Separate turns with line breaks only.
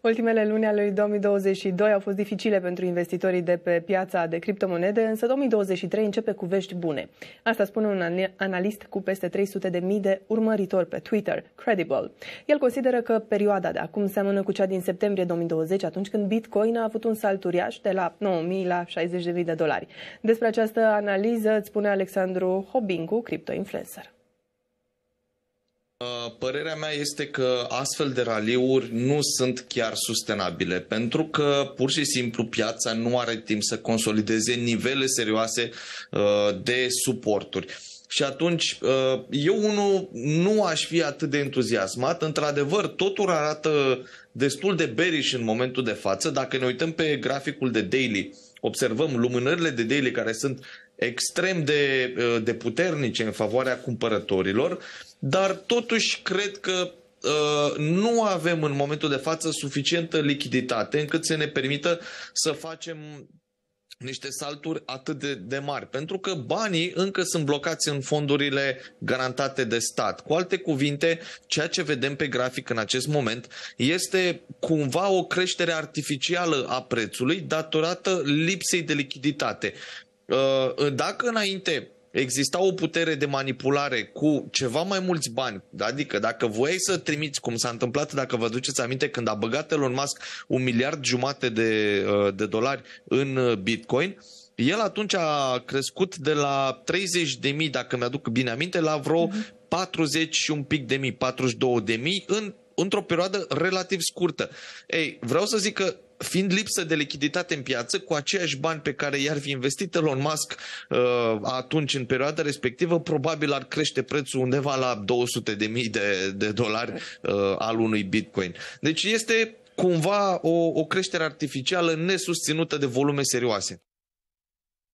Ultimele luni ale lui 2022 au fost dificile pentru investitorii de pe piața de criptomonede, însă 2023 începe cu vești bune. Asta spune un analist cu peste 300 de mii de urmăritori pe Twitter, Credible. El consideră că perioada de acum seamănă cu cea din septembrie 2020, atunci când Bitcoin a avut un salt uriaș de la 9.000 la 60.000 de dolari. Despre această analiză îți spune Alexandru Hobincu, criptoinfluencer.
Uh, părerea mea este că astfel de raliuri nu sunt chiar sustenabile, pentru că pur și simplu piața nu are timp să consolideze nivele serioase uh, de suporturi. Și atunci, uh, eu unul nu aș fi atât de entuziasmat. Într-adevăr, totul arată destul de bearish în momentul de față. Dacă ne uităm pe graficul de daily, observăm lumânările de daily care sunt extrem de, uh, de puternice în favoarea cumpărătorilor, dar totuși cred că uh, nu avem în momentul de față suficientă lichiditate încât să ne permită să facem niște salturi atât de, de mari, pentru că banii încă sunt blocați în fondurile garantate de stat. Cu alte cuvinte, ceea ce vedem pe grafic în acest moment este cumva o creștere artificială a prețului datorată lipsei de lichiditate. Uh, dacă înainte exista o putere de manipulare cu ceva mai mulți bani, adică dacă voiai să trimiți, cum s-a întâmplat, dacă vă duceți aminte, când a băgat Elon Musk un miliard jumate de, uh, de dolari în uh, Bitcoin, el atunci a crescut de la 30 de mii, dacă mi-aduc bine aminte, la vreo 40 mhm. și un pic de mii, 42 de mii, în, într-o perioadă relativ scurtă. Ei, vreau să zic că fiind lipsă de lichiditate în piață, cu aceiași bani pe care i-ar fi investit Elon Musk uh, atunci, în perioada respectivă, probabil ar crește prețul undeva la 200 de mii de, de dolari uh, al unui Bitcoin. Deci este
cumva o, o creștere artificială nesusținută de volume serioase.